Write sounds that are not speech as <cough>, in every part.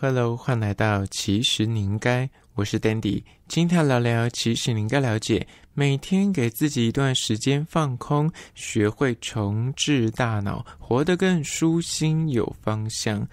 Hello，欢迎来到其实您该，我是 Dandy，今天聊聊其实您该了解，每天给自己一段时间放空，学会重置大脑，活得更舒心有方向。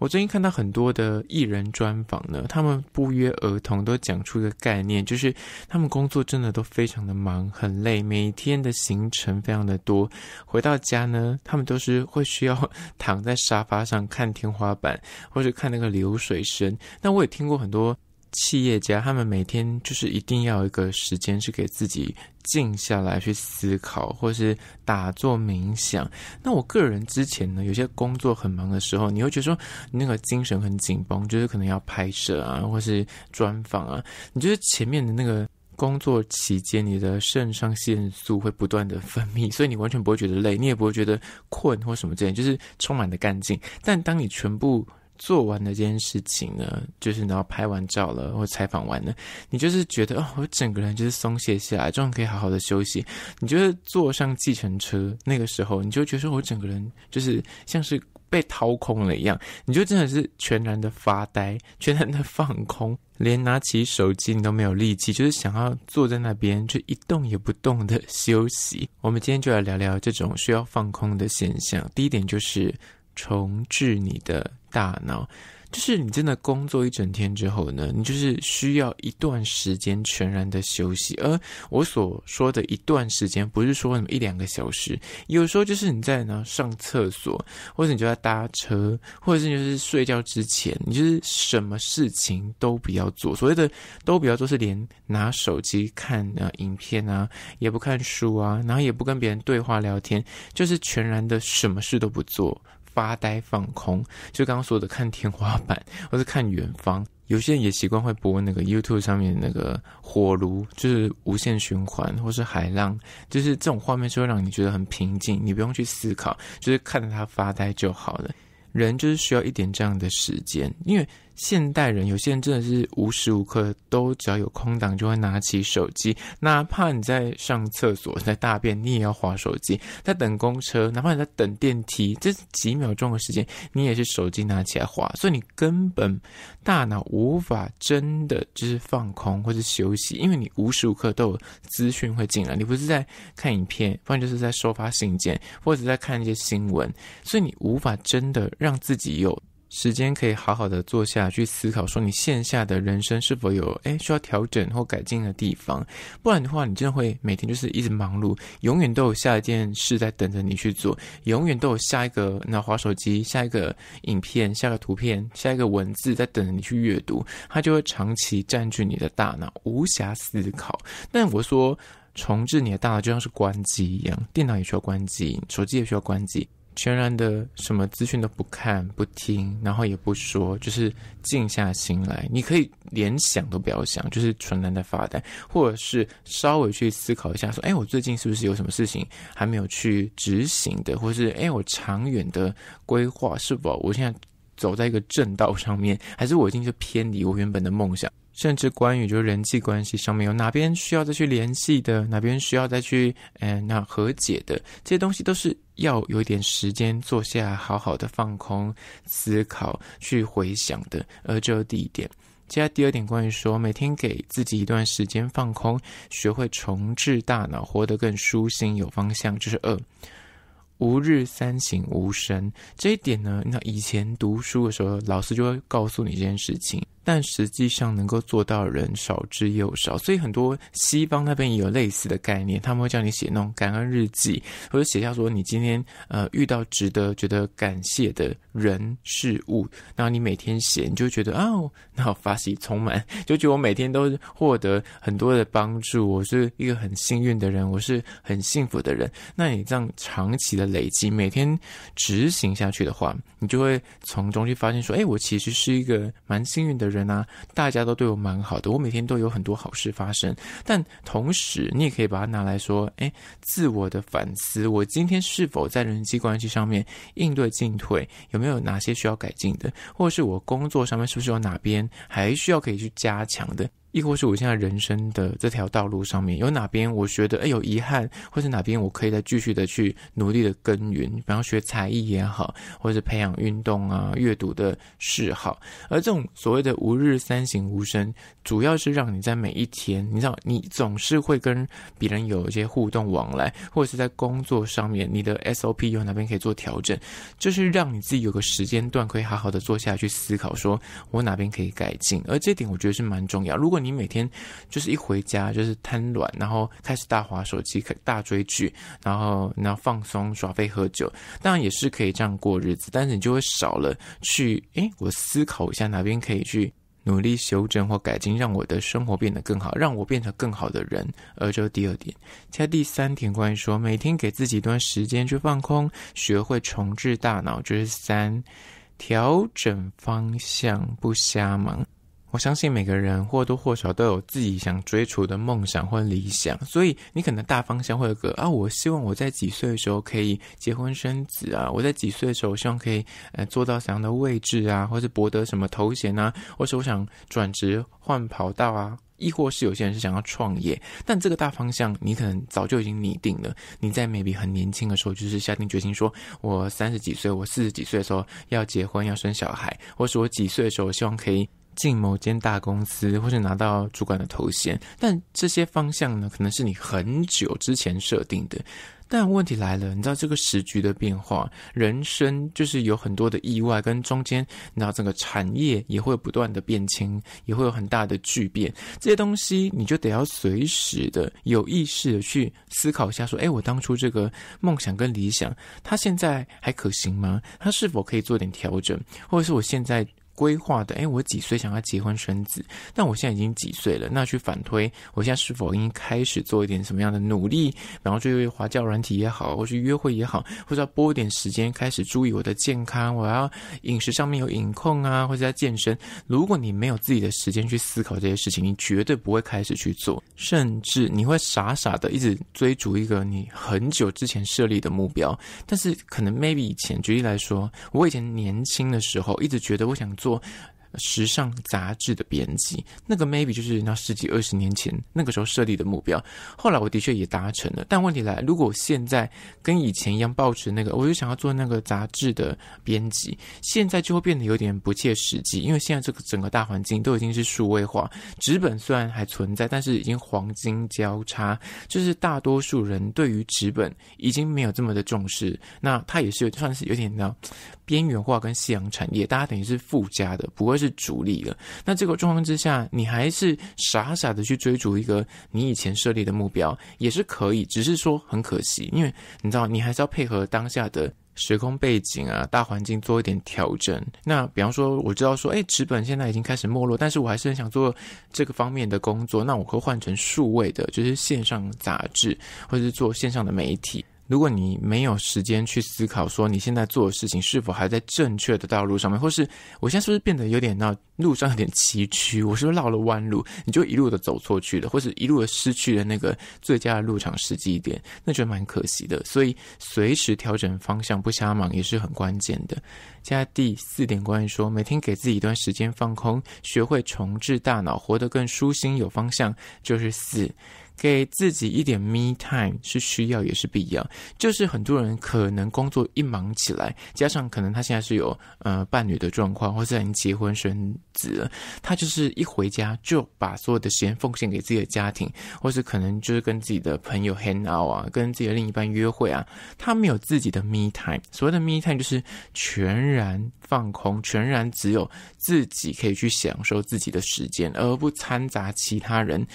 我最近看到很多的艺人专访呢，他们不约而同都讲出一个概念，就是他们工作真的都非常的忙，很累，每天的行程非常的多。回到家呢，他们都是会需要 <laughs> 躺在沙发上看天花板，或者看那个流水声。那我也听过很多。企业家他们每天就是一定要有一个时间去给自己静下来去思考，或是打坐冥想。那我个人之前呢，有些工作很忙的时候，你会觉得说那个精神很紧绷，就是可能要拍摄啊，或是专访啊。你觉得前面的那个工作期间，你的肾上腺素会不断的分泌，所以你完全不会觉得累，你也不会觉得困或什么之类，就是充满的干劲。但当你全部。做完的这件事情呢，就是然后拍完照了或采访完了，你就是觉得哦，我整个人就是松懈下来，终于可以好好的休息。你就是坐上计程车那个时候，你就觉得我整个人就是像是被掏空了一样，你就真的是全然的发呆，全然的放空，连拿起手机你都没有力气，就是想要坐在那边就一动也不动的休息。我们今天就来聊聊这种需要放空的现象。第一点就是。重置你的大脑，就是你真的工作一整天之后呢，你就是需要一段时间全然的休息。而我所说的一段时间，不是说什么一两个小时，有时候就是你在呢上厕所，或者你就在搭车，或者是你就是睡觉之前，你就是什么事情都不要做。所谓的都不要做，是连拿手机看啊影片啊，也不看书啊，然后也不跟别人对话聊天，就是全然的什么事都不做。发呆放空，就刚刚说的看天花板，或是看远方。有些人也习惯会播那个 YouTube 上面那个火炉，就是无限循环，或是海浪，就是这种画面就会让你觉得很平静，你不用去思考，就是看着它发呆就好了。人就是需要一点这样的时间，因为。现代人有些人真的是无时无刻都只要有空档就会拿起手机，哪怕你在上厕所在大便，你也要划手机；在等公车，哪怕你在等电梯，这几秒钟的时间，你也是手机拿起来划。所以你根本大脑无法真的就是放空或者休息，因为你无时无刻都有资讯会进来，你不是在看影片，不然就是在收发信件或者在看一些新闻，所以你无法真的让自己有。时间可以好好的坐下去思考，说你线下的人生是否有哎需要调整或改进的地方？不然的话，你真的会每天就是一直忙碌，永远都有下一件事在等着你去做，永远都有下一个那滑手机、下一个影片、下一个图片、下一个文字在等着你去阅读，他就会长期占据你的大脑，无暇思考。但我说重置你的大脑就像是关机一样，电脑也需要关机，手机也需要关机。全然的，什么资讯都不看、不听，然后也不说，就是静下心来，你可以连想都不要想，就是纯然的发呆，或者是稍微去思考一下，说：哎，我最近是不是有什么事情还没有去执行的，或是哎，我长远的规划是否我现在走在一个正道上面，还是我已经就偏离我原本的梦想？甚至关于就人际关系上面，有哪边需要再去联系的，哪边需要再去，哎，那和解的这些东西，都是要有一点时间坐下，好好的放空思考，去回想的。而这第一点，接下来第二点，关于说每天给自己一段时间放空，学会重置大脑，活得更舒心，有方向，这是二。吾日三省吾身，这一点呢，那以前读书的时候，老师就会告诉你这件事情。但实际上能够做到的人少之又少，所以很多西方那边也有类似的概念，他们会叫你写那种感恩日记，或者写下说你今天呃遇到值得觉得感谢的人事物，然后你每天写，你就觉得哦，那我发喜充满，就觉得我每天都获得很多的帮助，我是一个很幸运的人，我是很幸福的人。那你这样长期的累积，每天执行下去的话，你就会从中去发现说，哎，我其实是一个蛮幸运的。人啊，大家都对我蛮好的，我每天都有很多好事发生。但同时，你也可以把它拿来说，哎，自我的反思，我今天是否在人际关系上面应对进退，有没有哪些需要改进的，或者是我工作上面是不是有哪边还需要可以去加强的。亦或是我现在人生的这条道路上面，有哪边我觉得哎有遗憾，或是哪边我可以再继续的去努力的耕耘，比方学才艺也好，或是培养运动啊、阅读的嗜好。而这种所谓的“吾日三省吾身”，主要是让你在每一天，你知道你总是会跟别人有一些互动往来，或者是在工作上面，你的 SOP 有哪边可以做调整，就是让你自己有个时间段可以好好的坐下去思考，说我哪边可以改进。而这点我觉得是蛮重要。如果你每天就是一回家就是瘫软，然后开始大滑手机、大追剧，然后然后放松、耍废、喝酒，当然也是可以这样过日子，但是你就会少了去诶，我思考一下哪边可以去努力修正或改进，让我的生活变得更好，让我变成更好的人。而这第二点，在第三点，关于说每天给自己一段时间去放空，学会重置大脑，就是三调整方向，不瞎忙。我相信每个人或多或少都有自己想追逐的梦想或理想，所以你可能大方向会有个啊，我希望我在几岁的时候可以结婚生子啊，我在几岁的时候希望可以呃做到怎样的位置啊，或者博得什么头衔啊，或是我想转职换跑道啊，亦或是有些人是想要创业。但这个大方向，你可能早就已经拟定了。你在 maybe 很年轻的时候，就是下定决心说，我三十几岁，我四十几岁的时候要结婚要生小孩，或是我几岁的时候希望可以。进某间大公司，或是拿到主管的头衔，但这些方向呢，可能是你很久之前设定的。但问题来了，你知道这个时局的变化，人生就是有很多的意外，跟中间，那整个产业也会不断的变迁，也会有很大的巨变。这些东西，你就得要随时的有意识的去思考一下，说：哎，我当初这个梦想跟理想，它现在还可行吗？它是否可以做点调整？或者是我现在？规划的，哎，我几岁想要结婚生子？但我现在已经几岁了，那去反推，我现在是否应该开始做一点什么样的努力？然后，就因为滑教软体也好，或是约会也好，或者要拨一点时间开始注意我的健康，我要饮食上面有饮控啊，或者在健身。如果你没有自己的时间去思考这些事情，你绝对不会开始去做，甚至你会傻傻的一直追逐一个你很久之前设立的目标。但是，可能 maybe 以前，举例来说，我以前年轻的时候，一直觉得我想做。说时尚杂志的编辑，那个 maybe 就是那十几二十年前那个时候设立的目标。后来我的确也达成了，但问题来，如果现在跟以前一样保持那个，我就想要做那个杂志的编辑，现在就会变得有点不切实际，因为现在这个整个大环境都已经是数位化，纸本虽然还存在，但是已经黄金交叉，就是大多数人对于纸本已经没有这么的重视。那它也是算是有点呢边缘化跟夕阳产业，大家等于是附加的，不过。是主力了，那这个状况之下，你还是傻傻的去追逐一个你以前设立的目标，也是可以，只是说很可惜，因为你知道，你还是要配合当下的时空背景啊、大环境做一点调整。那比方说，我知道说，哎，纸本现在已经开始没落，但是我还是很想做这个方面的工作，那我会换成数位的，就是线上杂志或者是做线上的媒体。如果你没有时间去思考，说你现在做的事情是否还在正确的道路上面，或是我现在是不是变得有点那路上有点崎岖，我是不是绕了弯路，你就一路的走错去了，或者一路的失去了那个最佳的入场时机点，那觉得蛮可惜的。所以随时调整方向，不瞎忙也是很关键的。加第四点关于说，每天给自己一段时间放空，学会重置大脑，活得更舒心有方向，就是四。给自己一点 me time 是需要也是必要，就是很多人可能工作一忙起来，加上可能他现在是有呃伴侣的状况，或者已经结婚生。子，他就是一回家就把所有的时间奉献给自己的家庭，或是可能就是跟自己的朋友 hang out 啊，跟自己的另一半约会啊，他没有自己的 me time。所谓的 me time 就是全然放空，全然只有自己可以去享受自己的时间，而不掺杂其他人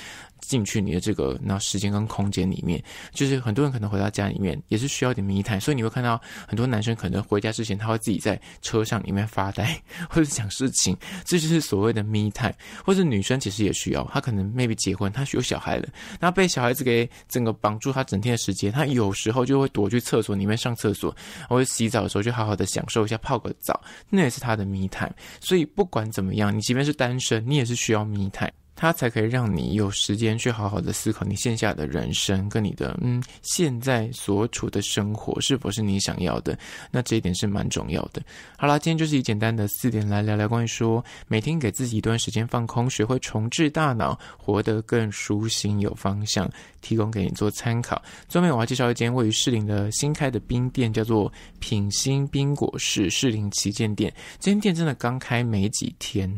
进去你的这个那时间跟空间里面。就是很多人可能回到家里面也是需要一点 me time，所以你会看到很多男生可能回家之前他会自己在车上里面发呆，或者是想事情，这就是。是所谓的 me time，或是女生其实也需要，她可能 maybe 结婚，她有小孩了，那被小孩子给整个绑住，她整天的时间，她有时候就会躲去厕所里面上厕所，或者洗澡的时候就好好的享受一下泡个澡，那也是她的 me time。所以不管怎么样，你即便是单身，你也是需要 me time。它才可以让你有时间去好好的思考你线下的人生跟你的嗯现在所处的生活是否是你想要的，那这一点是蛮重要的。好啦，今天就是以简单的四点来聊聊关于说每天给自己一段时间放空，学会重置大脑，活得更舒心有方向，提供给你做参考。最后面我要介绍一间位于士林的新开的冰店，叫做品心冰果室士林旗舰店。这间店真的刚开没几天，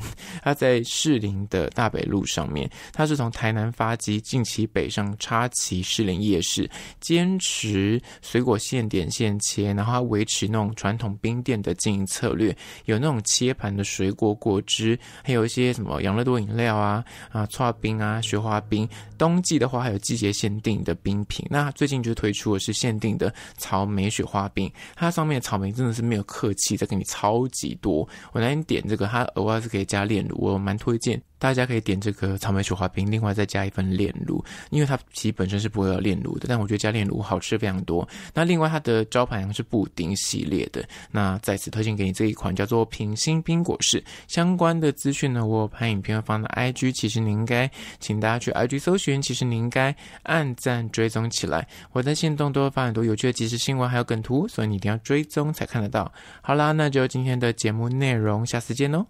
它在士林的大北路。上面，它是从台南发机，近期北上插旗士林夜市，坚持水果现点现切，然后它维持那种传统冰店的经营策略，有那种切盘的水果果汁，还有一些什么养乐多饮料啊啊搓冰啊雪花冰，冬季的话还有季节限定的冰品。那最近就推出的是限定的草莓雪花冰，它上面草莓真的是没有客气，再给你超级多。我那天点这个，它偶尔是可以加炼乳，我蛮推荐。大家可以点这个草莓雪花冰，另外再加一份炼乳，因为它其实本身是不会要炼乳的，但我觉得加炼乳好吃非常多。那另外它的招牌是布丁系列的，那在此推荐给你这一款叫做平心冰果式。相关的资讯呢，我有拍影片放在 IG，其实你应该请大家去 IG 搜寻，其实你应该按赞追踪起来，我在线动都会发很多有趣的即时新闻还有梗图，所以你一定要追踪才看得到。好啦，那就今天的节目内容，下次见哦。